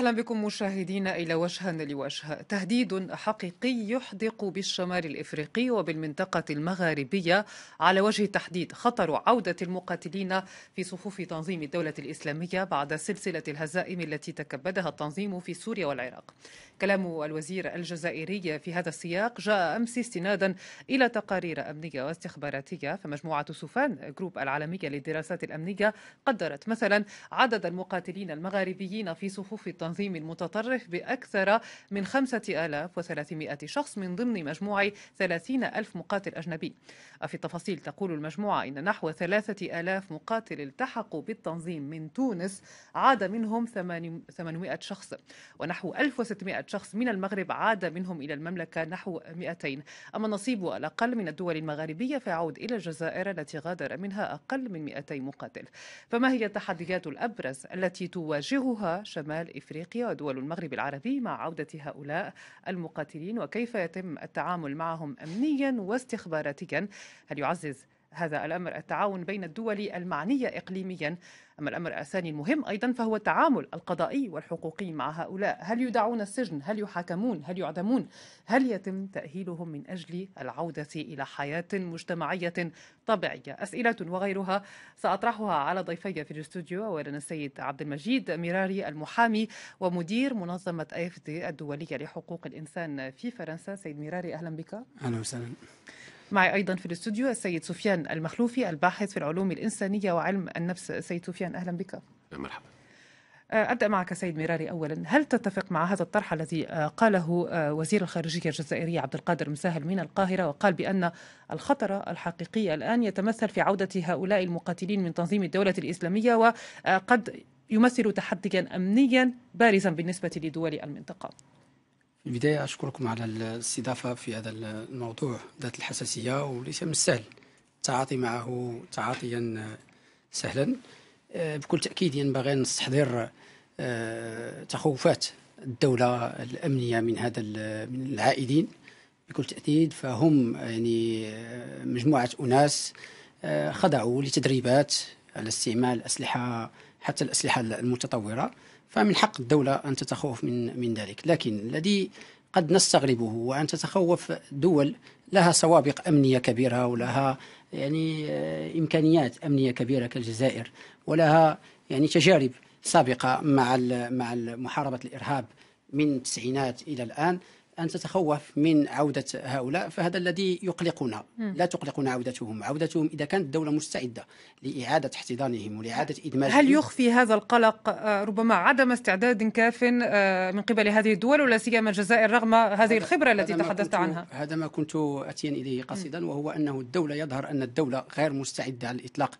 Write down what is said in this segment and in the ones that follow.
أهلا بكم مشاهدينا إلى وجه لوجه تهديد حقيقي يحدق بالشمال الإفريقي وبالمنطقة المغاربية على وجه التحديد خطر عودة المقاتلين في صفوف تنظيم الدولة الإسلامية بعد سلسلة الهزائم التي تكبدها التنظيم في سوريا والعراق كلام الوزير الجزائري في هذا السياق جاء أمس استنادا إلى تقارير أمنية واستخباراتية فمجموعة سوفان جروب العالمية للدراسات الأمنية قدرت مثلا عدد المقاتلين المغاربيين في صفوف التنظيم التنظيم المتطرف بأكثر من 5300 شخص من ضمن مجموع 30 ألف مقاتل أجنبي وفي التفاصيل تقول المجموعة إن نحو 3000 مقاتل التحقوا بالتنظيم من تونس عاد منهم 800 شخص ونحو 1600 شخص من المغرب عاد منهم إلى المملكة نحو 200 أما النصيب الأقل من الدول المغاربية فيعود إلى الجزائر التي غادر منها أقل من 200 مقاتل فما هي التحديات الأبرز التي تواجهها شمال إفريقيا أفريقيا ودول المغرب العربي مع عودة هؤلاء المقاتلين وكيف يتم التعامل معهم أمنيا واستخباراتيا هل يعزز هذا الأمر التعاون بين الدول المعنية إقليميا أما الأمر الثاني المهم أيضا فهو التعامل القضائي والحقوقي مع هؤلاء هل يدعون السجن هل يحاكمون هل يعدمون هل يتم تأهيلهم من أجل العودة إلى حياة مجتمعية طبيعية أسئلة وغيرها سأطرحها على ضيفي في الاستوديو أولا السيد عبد المجيد مراري المحامي ومدير منظمة أيفدي الدولية لحقوق الإنسان في فرنسا سيد مراري أهلا بك أهلا وسهلا معي أيضا في الاستوديو السيد سفيان المخلوفي الباحث في العلوم الإنسانية وعلم النفس سيد سفيان أهلا بك مرحبا آه، أبدأ معك سيد مراري أولا هل تتفق مع هذا الطرح الذي آه، قاله آه، وزير الخارجية الجزائرية عبد القادر مساهل من القاهرة وقال بأن الخطر الحقيقي الآن يتمثل في عودة هؤلاء المقاتلين من تنظيم الدولة الإسلامية وقد يمثل تحديا أمنيا بارزا بالنسبة لدول المنطقة في البداية أشكركم على الاستضافة في هذا الموضوع ذات الحساسية وليس من السهل التعاطي معه تعاطيا آه، سهلا آه، بكل تأكيد ينبغي أن نستحضر آه، تخوفات الدولة الأمنية من هذا من العائدين بكل تأكيد فهم يعني مجموعة أناس خضعوا لتدريبات على استعمال أسلحة حتى الأسلحة المتطورة فمن حق الدولة أن تتخوف من من ذلك لكن الذي قد نستغربه هو أن تتخوف دول لها سوابق أمنية كبيرة ولها يعني آه، إمكانيات أمنية كبيرة كالجزائر ولها يعني تجارب سابقة مع مع محاربة الإرهاب من التسعينات إلى الآن أن تتخوف من عودة هؤلاء فهذا الذي يقلقنا لا تقلقنا عودتهم عودتهم إذا كانت الدولة مستعدة لإعادة احتضانهم ولإعادة إدماجهم هل يخفي هذا القلق آه، ربما عدم استعداد كاف آه، من قبل هذه الدول ولا سيما الجزائر رغم هذه الخبرة التي تحدثت عنها هذا ما كنت أتيا إليه قصدا وهو أنه الدولة يظهر أن الدولة غير مستعدة على الإطلاق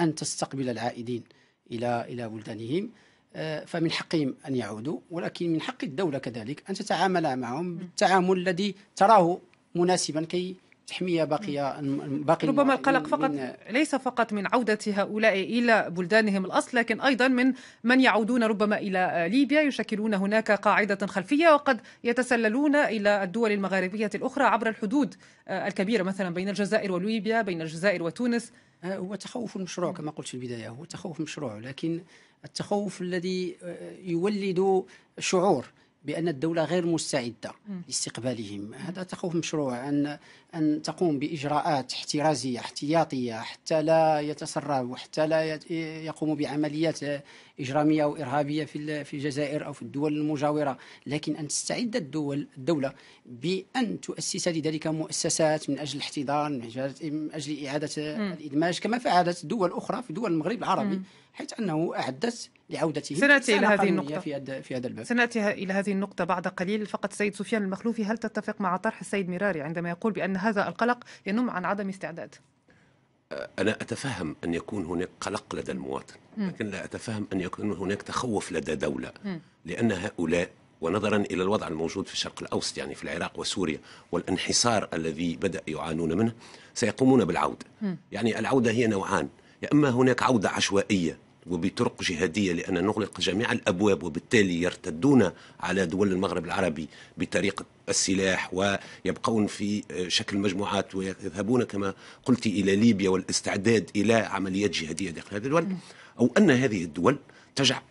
أن تستقبل العائدين إلى إلى بلدانهم آه، فمن حقهم أن يعودوا ولكن من حق الدولة كذلك أن تتعامل معهم بالتعامل الذي تراه مناسبا كي تحمي باقي باقي ربما القلق فقط ليس فقط من عودة هؤلاء إلى بلدانهم الأصل لكن أيضا من من يعودون ربما إلى ليبيا يشكلون هناك قاعدة خلفية وقد يتسللون إلى الدول المغاربية الأخرى عبر الحدود آه، الكبيرة مثلا بين الجزائر وليبيا بين الجزائر وتونس آه، هو تخوف مشروع كما قلت في البداية هو تخوف مشروع لكن التخوف الذي آه، يولد شعور بأن الدولة غير مستعدة لاستقبالهم هذا تخوف مشروع أن أن تقوم بإجراءات احترازية احتياطية حتى لا يتسرب وحتى لا يقوم بعمليات اجراميه وارهابيه في في الجزائر او في الدول المجاوره لكن ان تستعد الدول الدوله بان تؤسس لذلك مؤسسات من اجل الاحتضان من اجل اعاده م. الادماج كما فعلت دول اخرى في دول المغرب العربي حيث انه اعدت لعودته سناتي الى هذه النقطه في في هذا الباب سناتي الى هذه النقطه بعد قليل فقط سيد سفيان المخلوفي هل تتفق مع طرح السيد مراري عندما يقول بان هذا القلق ينم عن عدم استعداد أنا أتفهم أن يكون هناك قلق لدى المواطن لكن لا أتفهم أن يكون هناك تخوف لدى دولة لأن هؤلاء ونظرا إلى الوضع الموجود في الشرق الأوسط يعني في العراق وسوريا والانحسار الذي بدأ يعانون منه سيقومون بالعودة يعني العودة هي نوعان يا إما هناك عودة عشوائية وبطرق جهادية لأن نغلق جميع الأبواب وبالتالي يرتدون على دول المغرب العربي بطريقة السلاح ويبقون في آه، شكل مجموعات ويذهبون كما قلت إلى ليبيا والاستعداد إلى عمليات جهادية داخل هذه الدول أو أن هذه الدول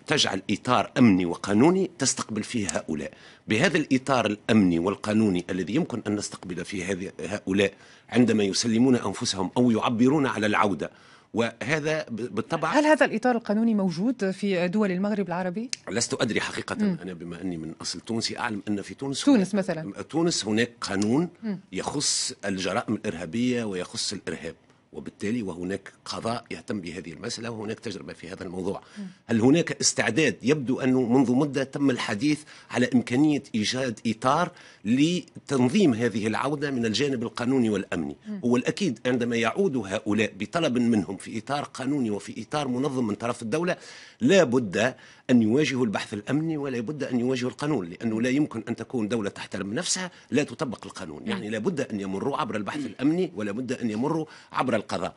تجعل إطار أمني وقانوني تستقبل فيه هؤلاء بهذا الإطار الأمني والقانوني الذي يمكن أن نستقبل فيه هؤلاء عندما يسلمون أنفسهم أو يعبرون على العودة وهذا بالطبع هل هذا الاطار القانوني موجود في دول المغرب العربي؟ لست ادري حقيقه مم. انا بما اني من اصل تونسي اعلم ان في تونس تونس مثلا تونس هناك قانون مم. يخص الجرائم الارهابيه ويخص الارهاب وبالتالي وهناك قضاء يهتم بهذه المسألة وهناك تجربة في هذا الموضوع هل هناك استعداد يبدو أنه منذ مدة تم الحديث على إمكانية إيجاد إطار لتنظيم هذه العودة من الجانب القانوني والأمني هو الأكيد عندما يعود هؤلاء بطلب منهم في إطار قانوني وفي إطار منظم من طرف الدولة لا بد أن يواجهوا البحث الأمني ولا بد أن يواجهوا القانون لأنه لا يمكن أن تكون دولة تحترم نفسها لا تطبق القانون يعني لا بد أن يمروا عبر البحث الأمني ولا بد أن يمروا عبر القضاء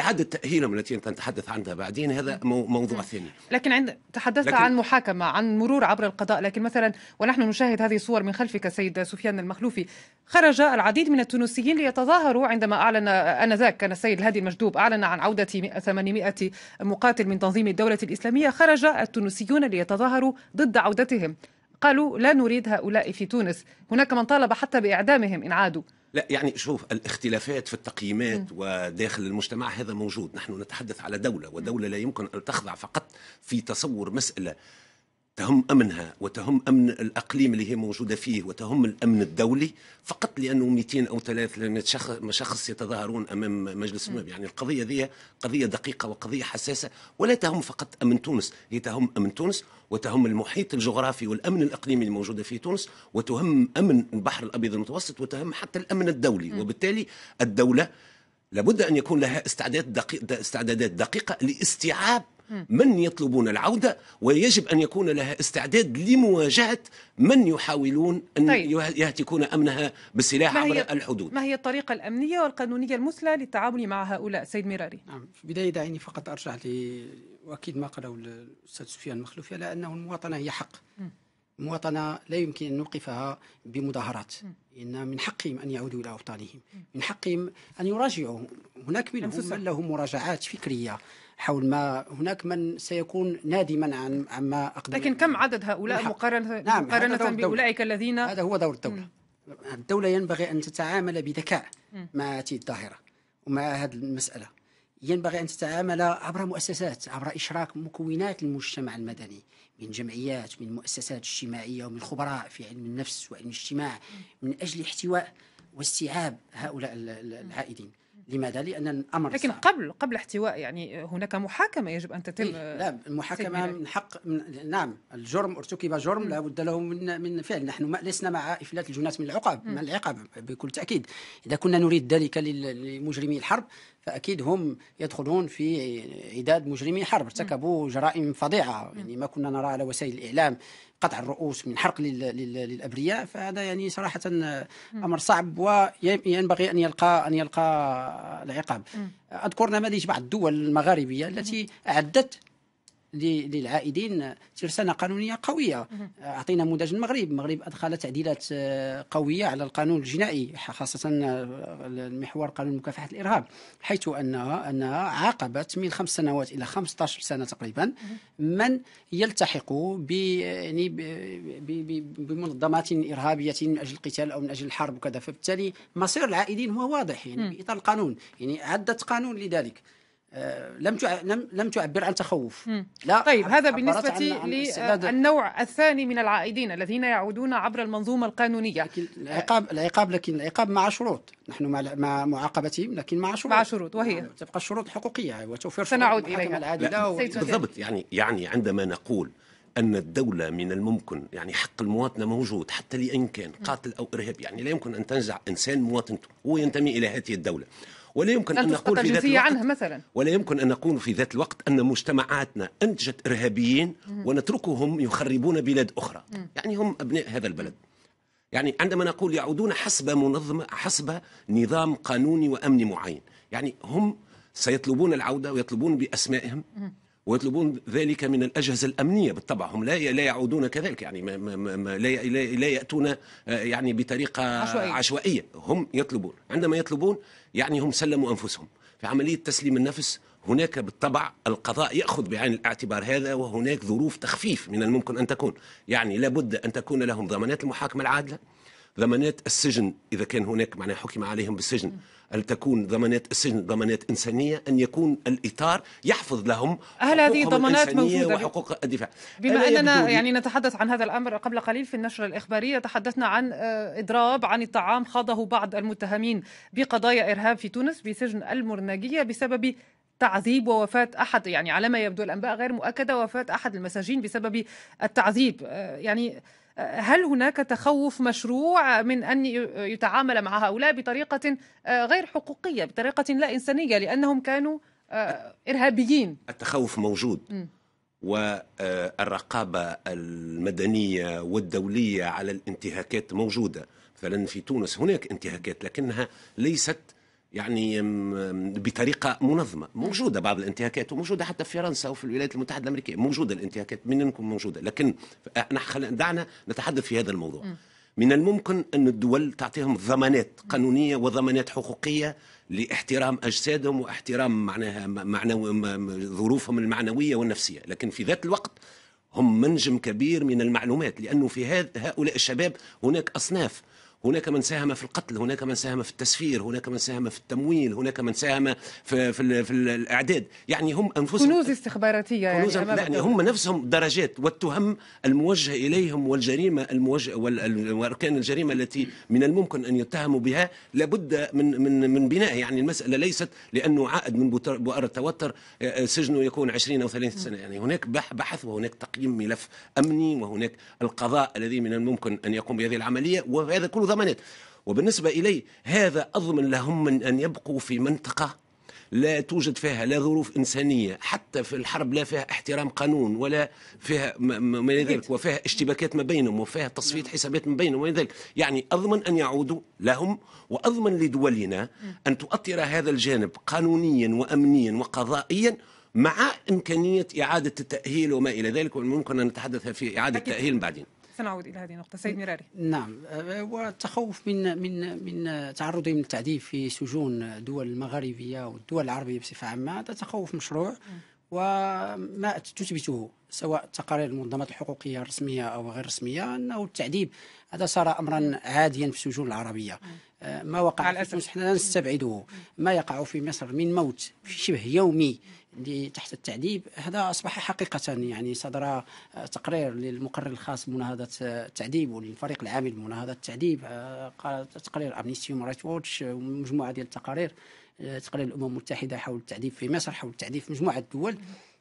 إعادة تأهيلهم التي نتحدث عنها بعدين هذا موضوع نعم. ثاني لكن عند تحدثت لكن عن محاكمة عن مرور عبر القضاء لكن مثلا ونحن نشاهد هذه الصور من خلفك سيد سفيان المخلوفي خرج العديد من التونسيين ليتظاهروا عندما أعلن آنذاك كان السيد الهادي المجدوب أعلن عن عودة 800 مقاتل من تنظيم الدولة الإسلامية خرج التونسيون يريدون ليتظاهروا ضد عودتهم قالوا لا نريد هؤلاء في تونس هناك من طالب حتى بإعدامهم إن عادوا لا يعني شوف الاختلافات في التقييمات وداخل المجتمع هذا موجود نحن نتحدث على دولة ودولة لا يمكن أن تخضع فقط في تصور مسألة تهم امنها وتهم امن الاقليم اللي هي موجوده فيه وتهم الامن الدولي فقط لانه 200 او 300 شخص يتظاهرون امام مجلس النواب يعني القضيه ذي قضيه دقيقه وقضيه حساسه ولا تهم فقط امن تونس هي تهم امن تونس وتهم المحيط الجغرافي والامن الاقليمي الموجوده في تونس وتهم امن البحر الابيض المتوسط وتهم حتى الامن الدولي وبالتالي الدوله لابد ان يكون لها استعداد دقيق استعدادات دقيقه لاستيعاب من يطلبون العودة ويجب أن يكون لها استعداد لمواجهة من يحاولون أن طيب. يهتكون أمنها بالسلاح عبر الحدود ما هي الطريقة الأمنية والقانونية المثلى للتعامل مع هؤلاء سيد مراري نعم في بداية دعيني فقط أرجع وأكيد ما قاله الأستاذ سفيان مخلوفي على أنه المواطنة هي حق المواطنة لا يمكن أن نوقفها بمظاهرات إن من حقهم أن يعودوا إلى أوطانهم من حقهم أن يراجعوا هناك منهم من لهم مراجعات فكرية حول ما هناك من سيكون نادما عن عما أقدم لكن كم عدد هؤلاء نعم. نعم، مقارنة, نعم مقارنة بأولئك الذين هذا هو دور الدولة م. الدولة ينبغي أن تتعامل بذكاء مع هذه الظاهرة ومع هذه المسألة ينبغي أن تتعامل عبر مؤسسات عبر إشراك مكونات المجتمع المدني من جمعيات من مؤسسات اجتماعية ومن خبراء في علم النفس وعلم الاجتماع من أجل احتواء واستيعاب هؤلاء العائدين لماذا؟ لأن الأمر لكن صعب. قبل قبل احتواء يعني هناك محاكمة يجب أن تتم إيه، لا المحاكمة من حق من نعم الجرم ارتكب جرم لابد له من من فعل نحن لسنا مع إفلات الجنات من العقاب من العقاب بكل تأكيد إذا كنا نريد ذلك لمجرمي الحرب فاكيد هم يدخلون في عداد مجرمي حرب ارتكبوا جرائم فظيعه يعني ما كنا نرى على وسائل الاعلام قطع الرؤوس من حرق للابرياء فهذا يعني صراحه امر صعب وينبغي ان يلقى ان يلقى العقاب اذكر نماذج بعض الدول المغاربيه التي اعدت للعائدين ترسانه قانونيه قويه اعطينا نموذج المغرب المغرب ادخل تعديلات آه، قويه على القانون الجنائي خاصه آه، المحور قانون مكافحه الارهاب حيث انها انها عاقبت من خمس سنوات الى 15 سنه تقريبا من يلتحق ب يعني بمنظمات ارهابيه من اجل القتال او من اجل الحرب وكذا فبالتالي مصير العائدين هو واضح يعني باطار القانون يعني عدت قانون لذلك آه، لم لم تعبر عن تخوف لا طيب هذا بالنسبه للنوع الثاني من العائدين الذين يعودون عبر المنظومه القانونيه لكن العقاب العقاب لكن العقاب مع شروط نحن مع مع معاقبتهم لكن مع شروط مع شروط وهي تبقى الشروط حقوقيه وتوفر سنعود اليها بالضبط يعني يعني عندما نقول أن الدولة من الممكن يعني حق المواطنة موجود حتى لأن كان قاتل أو إرهابي يعني لا يمكن أن تنزع إنسان مواطنته هو ينتمي إلى هذه الدولة ولا يمكن أن نقول في ذات الوقت عنها مثلا ولا يمكن أن نقول في ذات الوقت أن مجتمعاتنا أنتجت إرهابيين ونتركهم يخربون بلاد أخرى يعني هم أبناء هذا البلد يعني عندما نقول يعودون حسب منظمة حسب نظام قانوني وأمني معين يعني هم سيطلبون العودة ويطلبون بأسمائهم ويطلبون ذلك من الأجهزة الأمنية بالطبع هم لا لا يعودون كذلك يعني ما ما ما لا لا يأتون آه، يعني بطريقة عشوائية. عشوائية هم يطلبون عندما يطلبون يعني هم سلموا أنفسهم في عملية تسليم النفس هناك بالطبع القضاء ياخذ بعين الاعتبار هذا وهناك ظروف تخفيف من الممكن ان تكون يعني لابد ان تكون لهم ضمانات المحاكمه العادله ضمانات السجن إذا كان هناك معناها حكم عليهم بالسجن أن تكون ضمانات السجن ضمانات إنسانية أن يكون الإطار يحفظ لهم هل هذه ضمانات موجودة وحقوق الدفاع بما أننا يعني نتحدث عن هذا الأمر قبل قليل في النشرة الإخبارية تحدثنا عن آه، إضراب عن الطعام خاضه بعض المتهمين بقضايا إرهاب في تونس بسجن المرناجيه بسبب تعذيب ووفاة أحد يعني على ما يبدو الأنباء غير مؤكدة وفاة أحد المساجين بسبب التعذيب آه، يعني هل هناك تخوف مشروع من أن يتعامل مع هؤلاء بطريقة آه، غير حقوقية بطريقة لا إنسانية لأنهم كانوا آه، إرهابيين التخوف موجود م. والرقابة المدنية والدولية على الانتهاكات موجودة فلن في تونس هناك انتهاكات لكنها ليست يعني بطريقه منظمه موجوده بعض الانتهاكات وموجوده حتى في فرنسا وفي الولايات المتحده الامريكيه موجوده الانتهاكات منكم موجوده لكن احنا دعنا نتحدث في هذا الموضوع من الممكن أن الدول تعطيهم ضمانات قانونية وضمانات حقوقية لاحترام أجسادهم واحترام معناها معنو... ظروفهم المعنوية والنفسية لكن في ذات الوقت هم منجم كبير من المعلومات لأنه في هذ... هؤلاء الشباب هناك أصناف هناك من ساهم في القتل هناك من ساهم في التسفير هناك من ساهم في التمويل هناك من ساهم في, في, في الإعداد يعني هم أنفسهم كنوز استخباراتية يعني كنوز يعني, يعني هم نفسهم درجات والتهم الموجهة إليهم والجريمة الموجهة وأركان الجريمة التي من الممكن أن يتهموا بها لابد من من من بناء يعني المسألة ليست لأنه عائد من بؤر التوتر آه، آه، سجنه يكون 20 أو 30 سنة يعني هناك بحث وهناك تقييم ملف أمني وهناك القضاء الذي من الممكن أن يقوم بهذه العملية وهذا كله ضمانات وبالنسبة إلي هذا أضمن لهم من أن يبقوا في منطقة لا توجد فيها لا ظروف إنسانية حتى في الحرب لا فيها احترام قانون ولا فيها ما إلى ذلك وفيها اشتباكات ما بينهم وفيها تصفية حسابات ما بينهم وما ذلك يعني أضمن أن يعودوا لهم وأضمن لدولنا أن تؤطر هذا الجانب قانونيا وأمنيا وقضائيا مع إمكانية إعادة التأهيل وما إلى ذلك وممكن أن نتحدث في إعادة التأهيل بعدين سنعود الى هذه النقطه سيد مراري نعم أه، والتخوف من من من تعرضهم للتعذيب في سجون الدول المغاربيه والدول العربيه بصفه عامه هذا تخوف مشروع وما تثبته سواء تقارير المنظمات الحقوقيه الرسميه او غير الرسميه انه التعذيب هذا صار امرا عاديا في السجون العربيه أه، ما وقع في نحن لا نستبعده ما يقع في مصر من موت في شبه يومي اللي تحت التعذيب هذا اصبح حقيقه يعني صدر آه، تقرير للمقرر الخاص بمناهضه آه، التعذيب وللفريق العامل بمناهضه التعذيب آه، قال تقرير امنيستي رايت ووتش ومجموعه ديال التقارير تقرير الامم المتحده حول التعذيب في مصر حول التعذيب في مجموعه الدول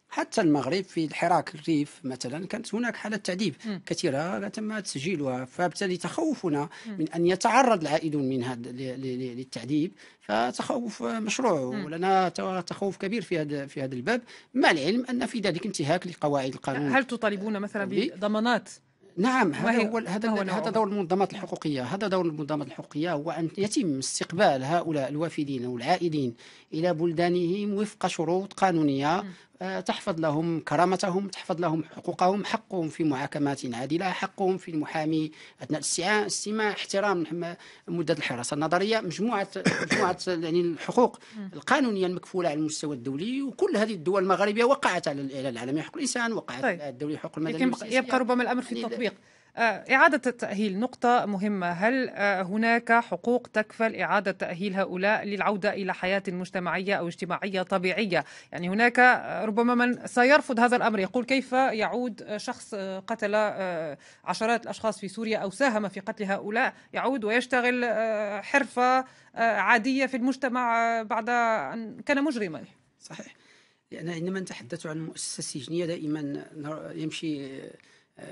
حتى المغرب في الحراك الريف مثلا كانت هناك حالات تعذيب كثيره تم تسجيلها فبالتالي تخوفنا من ان يتعرض العائدون من هذا للتعذيب فتخوف مشروع ولنا تخوف كبير في هذا في هذا الباب مع العلم ان في ذلك انتهاك لقواعد القانون هل تطالبون مثلا بضمانات نعم هذا هو هذا هو هذا دور المنظمات الحقوقيه هذا دور المنظمات الحقوقيه هو ان يتم استقبال هؤلاء الوافدين او العائدين الى بلدانهم وفق شروط قانونيه م. آه، تحفظ لهم كرامتهم تحفظ لهم حقوقهم حقهم في محاكمات عادلة حقهم في المحامي أثناء الاستماع احترام مدة الحراسة النظرية مجموعة مجموعة يعني الحقوق القانونية المكفولة على المستوى الدولي وكل هذه الدول المغاربية وقعت على العالمية يعني حقوق الإنسان وقعت طيب. على الدولي حقوق المدني يبقى ربما الأمر في يعني التطبيق آه، إعادة التأهيل نقطة مهمة هل آه، هناك حقوق تكفل إعادة تأهيل هؤلاء للعودة إلى حياة مجتمعية أو اجتماعية طبيعية يعني هناك آه، ربما من سيرفض هذا الأمر يقول كيف يعود شخص قتل عشرات الأشخاص في سوريا أو ساهم في قتل هؤلاء يعود ويشتغل حرفة عادية في المجتمع بعد أن كان مجرما صحيح لأن يعني عندما نتحدث عن مؤسسة سجنية دائما يمشي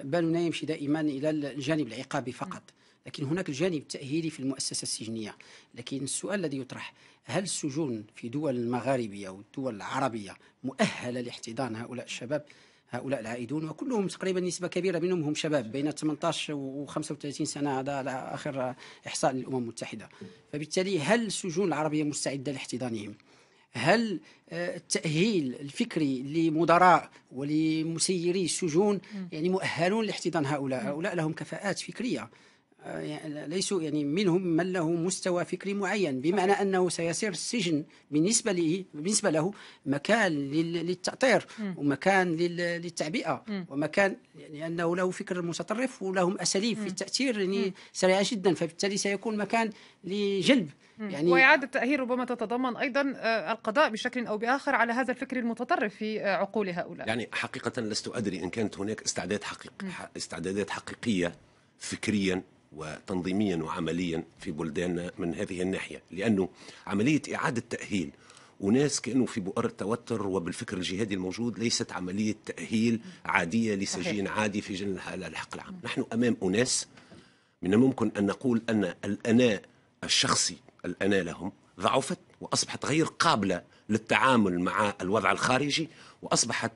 بالنا يمشي دائما الى الجانب العقابي فقط لكن هناك الجانب التأهيلي في المؤسسة السجنية لكن السؤال الذي يطرح هل السجون في دول المغاربية والدول العربية مؤهلة لاحتضان هؤلاء الشباب هؤلاء العائدون وكلهم تقريبا نسبة كبيرة منهم هم شباب بين 18 و 35 سنة هذا على آخر إحصاء للأمم المتحدة فبالتالي هل السجون العربية مستعدة لاحتضانهم؟ هل آه، التأهيل الفكري لمدراء ولمسيري السجون يعني مؤهلون لاحتضان هؤلاء هؤلاء لهم كفاءات فكرية آه، ليسوا يعني منهم من له مستوى فكري معين بمعنى أنه سيصير السجن بالنسبة له بالنسبة له مكان للتأطير ومكان للتعبئة ومكان يعني أنه له فكر متطرف ولهم أساليب في التأثير يعني سريعة جدا فبالتالي سيكون مكان لجلب يعني وإعادة التأهيل ربما تتضمن أيضا آه، القضاء بشكل أو بآخر على هذا الفكر المتطرف في آه، عقول هؤلاء يعني حقيقة لست أدري إن كانت هناك استعداد حقيقي استعدادات حقيقية فكريا وتنظيميا وعمليا في بلداننا من هذه الناحيه لانه عمليه اعاده تاهيل وناس كانوا في بؤر التوتر وبالفكر الجهادي الموجود ليست عمليه تاهيل عاديه لسجين عادي في جن الحق العام نحن امام اناس من الممكن ان نقول ان الاناء الشخصي الاناء لهم ضعفت واصبحت غير قابله للتعامل مع الوضع الخارجي واصبحت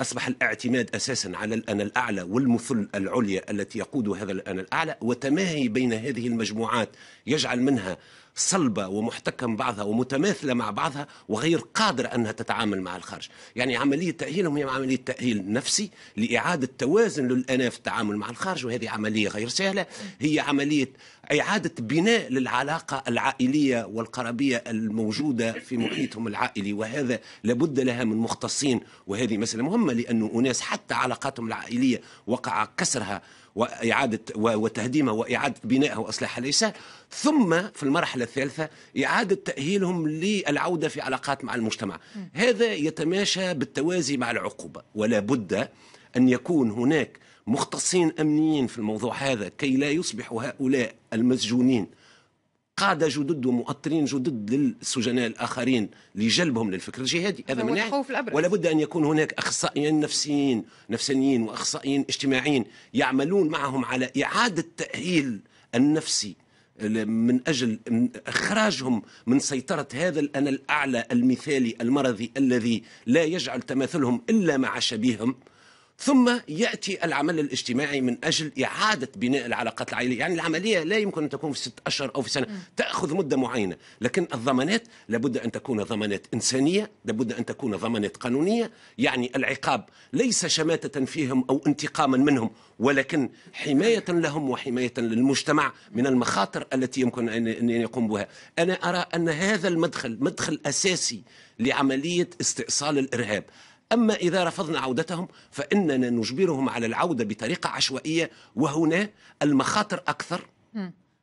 أصبح الاعتماد أساسا على الأنا الأعلى والمثل العليا التي يقودها هذا الأنا الأعلى وتماهي بين هذه المجموعات يجعل منها صلبة ومحتكم بعضها ومتماثلة مع بعضها وغير قادرة أنها تتعامل مع الخارج يعني عملية تأهيلهم هي عملية تأهيل نفسي لإعادة توازن للأناف التعامل مع الخارج وهذه عملية غير سهلة هي عملية إعادة بناء للعلاقة العائلية والقرابية الموجودة في محيطهم العائلي وهذا لابد لها من مختصين وهذه مسألة مهمة لأنه أناس حتى علاقاتهم العائلية وقع كسرها وإعادة وتهديمها وإعادة بنائها وإصلاحها ليس ثم في المرحلة الثالثة إعادة تأهيلهم للعودة في علاقات مع المجتمع هذا يتماشى بالتوازي مع العقوبة ولا بد أن يكون هناك مختصين أمنيين في الموضوع هذا كي لا يصبح هؤلاء المسجونين قاده جدد ومؤطرين جدد للسجناء الاخرين لجلبهم للفكر الجهادي هذا من ناحيه ولا بد ان يكون هناك اخصائيين نفسيين نفسانيين واخصائيين اجتماعيين يعملون معهم على اعاده تاهيل النفسي من اجل اخراجهم من سيطره هذا الانا الاعلى المثالي المرضي الذي لا يجعل تماثلهم الا مع شبيههم ثم ياتي العمل الاجتماعي من اجل اعاده بناء العلاقات العائليه، يعني العمليه لا يمكن ان تكون في ست اشهر او في سنه، م. تاخذ مده معينه، لكن الضمانات لابد ان تكون ضمانات انسانيه، لابد ان تكون ضمانات قانونيه، يعني العقاب ليس شماته فيهم او انتقاما منهم، ولكن حمايه لهم وحمايه للمجتمع من المخاطر التي يمكن ان يقوم بها. انا ارى ان هذا المدخل مدخل اساسي لعمليه استئصال الارهاب، أما إذا رفضنا عودتهم فإننا نجبرهم على العودة بطريقة عشوائية وهنا المخاطر أكثر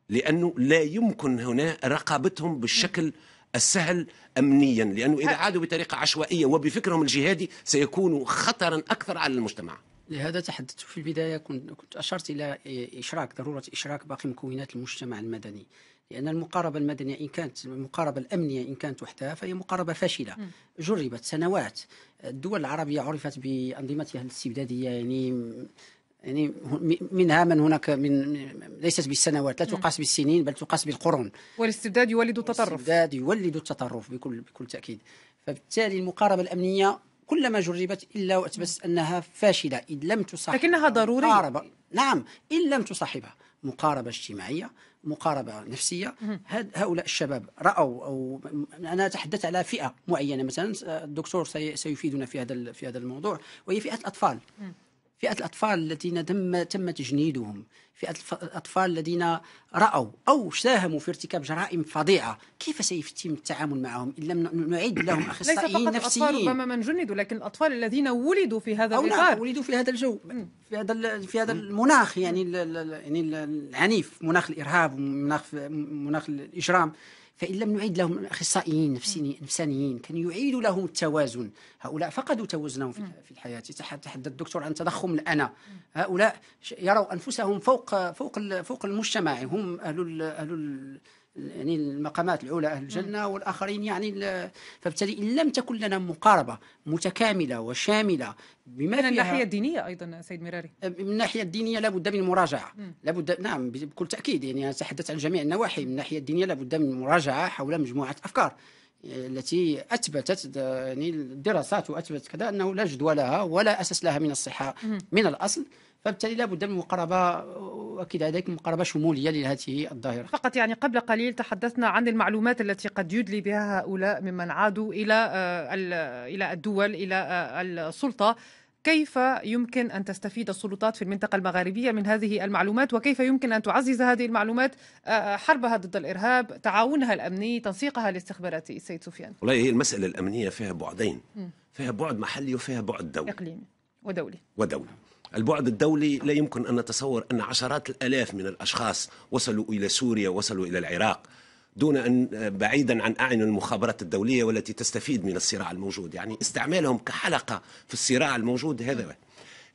لأنه لا يمكن هنا رقابتهم بالشكل السهل أمنيا لأنه إذا عادوا بطريقة عشوائية وبفكرهم الجهادي سيكونوا خطرا أكثر على المجتمع لهذا تحدثت في البداية كنت أشرت إلى إشراك ضرورة إشراك باقي مكونات المجتمع المدني لأن المقاربة المدنية إن كانت المقاربة الأمنية إن كانت وحدها فهي مقاربة فاشلة جربت سنوات الدول العربية عرفت بأنظمتها الاستبدادية يعني يعني منها من هناك من ليست بالسنوات لا تقاس بالسنين بل تقاس بالقرون والاستبداد يولد التطرف الاستبداد يولد التطرف بكل بكل تأكيد فبالتالي المقاربة الأمنية كلما جربت إلا واتبس أنها فاشلة إن لم تصاحب لكنها ضرورية مقاربة نعم إن لم تصاحبها مقاربة اجتماعية مقاربة نفسية هؤلاء الشباب رأوا أو أنا أتحدث على فئة معينة مثلا الدكتور سيفيدنا في هذا في هذا الموضوع وهي فئة الأطفال فئة الأطفال الذين تم تم تجنيدهم فئة الأطفال الذين رأوا أو ساهموا في ارتكاب جرائم فظيعة كيف سيتم التعامل معهم إن لم نعد لهم أخصائيين ليس فقط الأطفال ربما من جندوا لكن الأطفال الذين ولدوا في هذا نعم، الإطار ولدوا في هذا الجو في هذا في هذا المناخ يعني يعني العنيف مناخ الإرهاب ومناخ مناخ الإجرام فإن لم نعيد لهم أخصائيين نفسانيين كان يعيد لهم التوازن هؤلاء فقدوا توازنهم في الحياة تحدث الدكتور عن تضخم الأنا هؤلاء يروا أنفسهم فوق فوق فوق المجتمع هم أهل أهل يعني المقامات العلى أهل الجنة والآخرين يعني فبالتالي إن لم تكن لنا مقاربة متكاملة وشاملة بما من الناحية الدينية أيضا سيد مراري من الناحية الدينية لابد من المراجعة لابد نعم بكل تأكيد يعني أتحدث عن جميع النواحي من الناحية الدينية لابد من المراجعة حول مجموعة أفكار يعني التي اثبتت يعني الدراسات واثبتت كذا انه لا جدوى لها ولا اساس لها من الصحه من الاصل فبالتالي لابد من مقاربه وكذلك مقاربه شموليه لهذه الظاهره. فقط يعني قبل قليل تحدثنا عن المعلومات التي قد يدلي بها هؤلاء ممن عادوا الى آه، الى الدول الى آه، السلطه كيف يمكن ان تستفيد السلطات في المنطقه المغاربيه من هذه المعلومات وكيف يمكن ان تعزز هذه المعلومات آه، حربها ضد الارهاب تعاونها الامني تنسيقها الاستخباراتي السيد سفيان والله هي المساله الامنيه فيها بعدين فيها بعد محلي وفيها بعد دولي اقليمي ودولي ودولي البعد الدولي لا يمكن أن نتصور أن عشرات الآلاف من الأشخاص وصلوا إلى سوريا وصلوا إلى العراق دون أن بعيدا عن أعين المخابرات الدولية والتي تستفيد من الصراع الموجود يعني استعمالهم كحلقة في الصراع الموجود هذا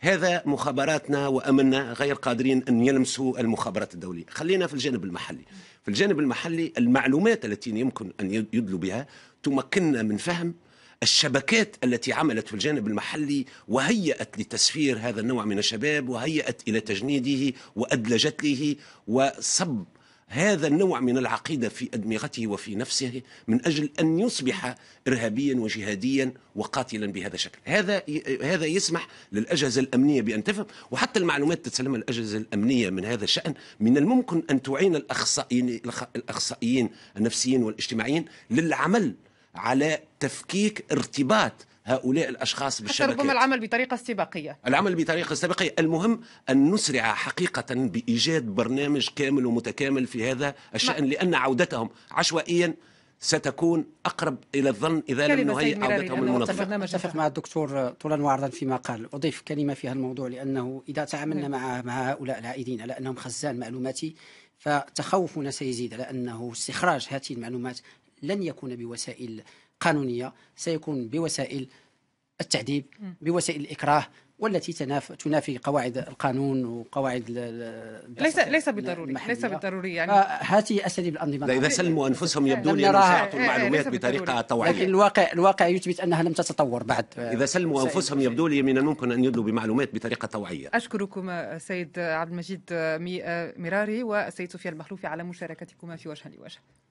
هذا مخابراتنا وأمننا غير قادرين أن يلمسوا المخابرات الدولية خلينا في الجانب المحلي في الجانب المحلي المعلومات التي يمكن أن يدلوا بها تمكننا من فهم الشبكات التي عملت في الجانب المحلي وهيأت لتسفير هذا النوع من الشباب وهيأت إلى تجنيده وأدلجت له وصب هذا النوع من العقيدة في أدمغته وفي نفسه من أجل أن يصبح إرهابيا وجهاديا وقاتلا بهذا الشكل هذا هذا يسمح للأجهزة الأمنية بأن تفهم وحتى المعلومات تتسلمها الأجهزة الأمنية من هذا الشأن من الممكن أن تعين الأخصائيين الأخصائيين النفسيين والاجتماعيين للعمل على تفكيك ارتباط هؤلاء الاشخاص بالشبكات ربما العمل بطريقه استباقيه العمل بطريقه استباقيه المهم ان نسرع حقيقه بايجاد برنامج كامل ومتكامل في هذا الشان ما. لان عودتهم عشوائيا ستكون اقرب الى الظن اذا لم نهيئ عودتهم المنظمه اتفق مع الدكتور طولا وعرضا فيما قال اضيف كلمه في هذا الموضوع لانه اذا تعاملنا نعم. مع مع هؤلاء العائدين على انهم خزان معلوماتي فتخوفنا سيزيد على انه استخراج هذه المعلومات لن يكون بوسائل قانونية سيكون بوسائل التعذيب بوسائل الإكراه والتي تناف... تنافي قواعد القانون وقواعد ليس ليس بالضروري ليس بالضروري يعني آه، هاتي اساليب الانظمه اذا سلموا انفسهم يبدو لي سيعطوا المعلومات بطريقه طوعيه لكن الواقع الواقع يثبت انها لم تتطور بعد آه، اذا سلموا انفسهم يبدو لي من الممكن ان يدلوا بمعلومات بطريقه طوعيه اشكركما آه، سيد عبد المجيد مراري والسيد سفيان المخلوفي على مشاركتكما في وجها لوجه